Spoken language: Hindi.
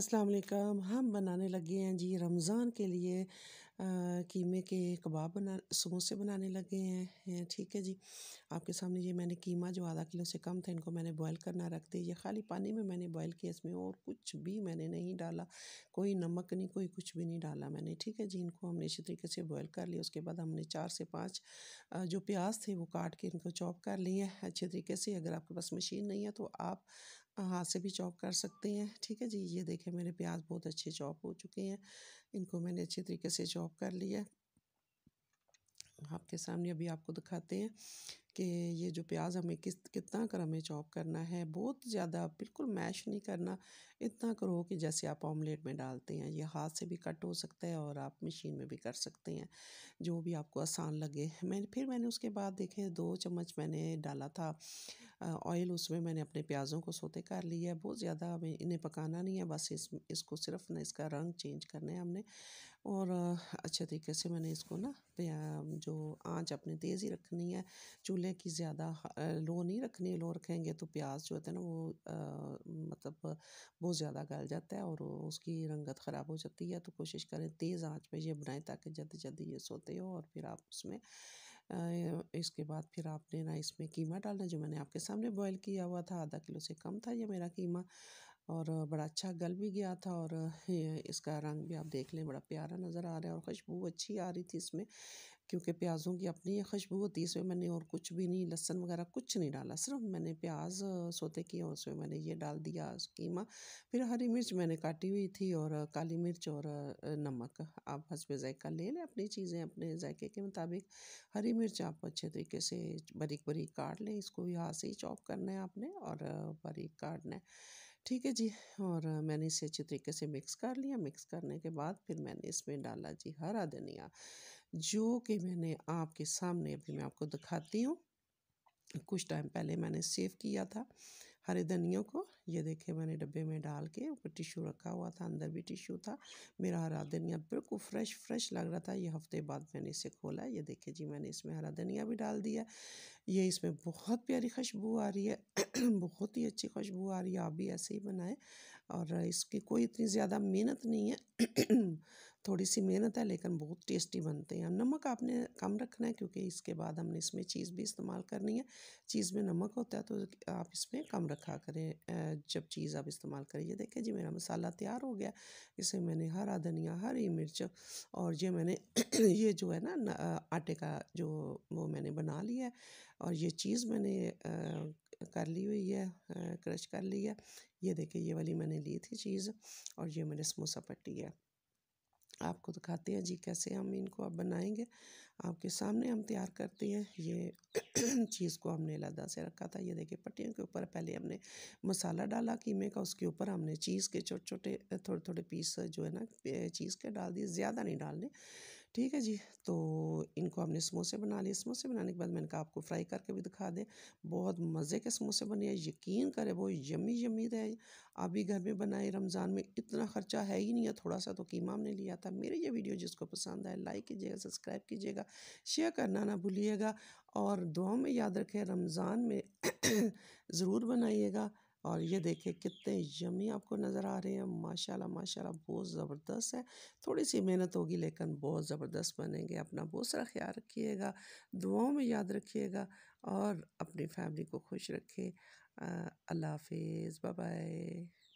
अस्सलाम वालेकुम हम बनाने लगे हैं जी रमज़ान के लिए कीमे के कबाब बना समोसे बनाने लगे हैं ठीक है जी आपके सामने ये मैंने कीमा जो आधा किलो से कम था इनको मैंने बॉईल करना रख दिया ये खाली पानी में मैंने बॉईल किया इसमें और कुछ भी मैंने नहीं डाला कोई नमक नहीं कोई कुछ भी नहीं डाला मैंने ठीक है जी इनको हमने इसी तरीके से बॉयल कर लिया उसके बाद हमने चार से पाँच जो प्याज थे वो काट के इनको चॉप कर लिए अच्छे तरीके से अगर आपके पास मशीन नहीं है तो आप हाथ से भी चॉप कर सकते हैं ठीक है जी ये देखें मेरे प्याज बहुत अच्छे चॉप हो चुके हैं इनको मैंने अच्छे तरीके से चॉप कर लिया आपके सामने अभी आपको दिखाते हैं कि ये जो प्याज हमें किस कितना कर हमें चॉप करना है बहुत ज़्यादा बिल्कुल मैश नहीं करना इतना करो कि जैसे आप ऑमलेट में डालते हैं ये हाथ से भी कट हो सकता है और आप मशीन में भी कर सकते हैं जो भी आपको आसान लगे मैंने फिर मैंने उसके बाद देखे दो चम्मच मैंने डाला था ऑयल उसमें मैंने अपने प्याज़ों को सोते कर लिया है बहुत ज़्यादा हमें इन्हें पकाना नहीं है बस इस इसको सिर्फ ना इसका रंग चेंज करना है हमने और अच्छे तरीके से मैंने इसको ना जो आँच अपने तेज़ ही रखनी है चूल्हे भूलें की ज़्यादा लो नहीं रखनी लो रखेंगे तो प्याज जो होता है ना वो आ, मतलब बहुत ज़्यादा गल जाता है और उसकी रंगत ख़राब हो जाती है तो कोशिश करें तेज़ आंच पे ये बनाएं ताकि जल्दी जल्दी ये सोते हो और फिर आप उसमें आ, इसके बाद फिर आपने ना इसमें कीमा डालना जो मैंने आपके सामने बॉयल किया हुआ था आधा किलो से कम था ये मेरा कीमा और बड़ा अच्छा गल भी गया था और इसका रंग भी आप देख लें बड़ा प्यारा नज़र आ रहा है और खुशबू अच्छी आ रही थी इसमें क्योंकि प्याज़ों की अपनी ये खुशबू होती है इसमें मैंने और कुछ भी नहीं लहसन वगैरह कुछ नहीं डाला सिर्फ मैंने प्याज सोते किए और उसमें मैंने ये डाल दिया कीमा फिर हरी मिर्च मैंने काटी हुई थी और काली मिर्च और नमक आप हंसब जायका ले लें अपनी चीज़ें अपने जायके के मुताबिक हरी मिर्च आप अच्छे तरीके से बारीक बारीक काट लें इसको यहाँ से ही चॉप करना है आपने और बारीक काटना है ठीक है जी और मैंने इसे अच्छे तरीके से मिक्स कर लिया मिक्स करने के बाद फिर मैंने इसमें डाला जी हरा धनिया जो कि मैंने आपके सामने अभी मैं आपको दिखाती हूँ कुछ टाइम पहले मैंने सेव किया था हरे धनियों को ये देखे मैंने डब्बे में डाल के ऊपर टिश्यू रखा हुआ था अंदर भी टिश्यू था मेरा हरा धनिया बिल्कुल फ्रेश फ्रेश लग रहा था ये हफ्ते बाद मैंने इसे खोला ये देखे जी मैंने इसमें हरा धनिया भी डाल दिया ये इसमें बहुत प्यारी खुशबू आ रही है बहुत ही अच्छी खुशबू आ रही है आप भी ऐसे ही बनाएं और इसकी कोई इतनी ज़्यादा मेहनत नहीं है थोड़ी सी मेहनत है लेकिन बहुत टेस्टी बनते हैं नमक आपने कम रखना है क्योंकि इसके बाद हमने इसमें चीज़ भी इस्तेमाल करनी है चीज़ में नमक होता है तो आप इसमें कम रखा करें जब चीज़ आप इस्तेमाल करें ये देखें जी मेरा मसाला तैयार हो गया इसे मैंने हरा धनिया हरी मिर्च और ये मैंने ये जो है ना आटे का जो वो मैंने बना लिया है और ये चीज़ मैंने कर ली हुई है क्रश कर ली है ये देखिए ये वाली मैंने ली थी चीज़ और ये मैंने समोसा पट्टी है आपको दिखाते हैं जी कैसे हम इनको अब बनाएंगे आपके सामने हम तैयार करते हैं ये चीज़ को हमने लदा से रखा था ये देखिए पट्टियों के ऊपर पहले हमने मसाला डाला कीमे का उसके ऊपर हमने चीज़ के छोटे छोटे थोड़े थोड़े पीस जो है ना चीज़ के डाल दिए ज़्यादा नहीं डालने ठीक है जी तो इनको हमने समोसे बना लिए समोसे बनाने के बाद मैंने कहा आपको फ्राई करके भी दिखा दें बहुत मज़े के समोसे बने हैं यकीन करें वो यमी यमी रहे आप भी घर में बनाए रमज़ान में इतना ख़र्चा है ही नहीं है थोड़ा सा तो कीमा हमने लिया था मेरी ये वीडियो जिसको पसंद आए लाइक कीजिएगा सब्सक्राइब कीजिएगा शेयर करना ना भूलिएगा और दुआ में याद रखें रमज़ान में ज़रूर बनाइएगा और ये देखिए कितने यमी आपको नज़र आ रहे हैं माशाल्लाह माशाल्लाह बहुत ज़बरदस्त है थोड़ी सी मेहनत होगी लेकिन बहुत ज़बरदस्त बनेंगे अपना बहुत सारा ख्याल रखिएगा दुआओं में याद रखिएगा और अपनी फैमिली को खुश रखें अल्लाह हाफिज़ बाय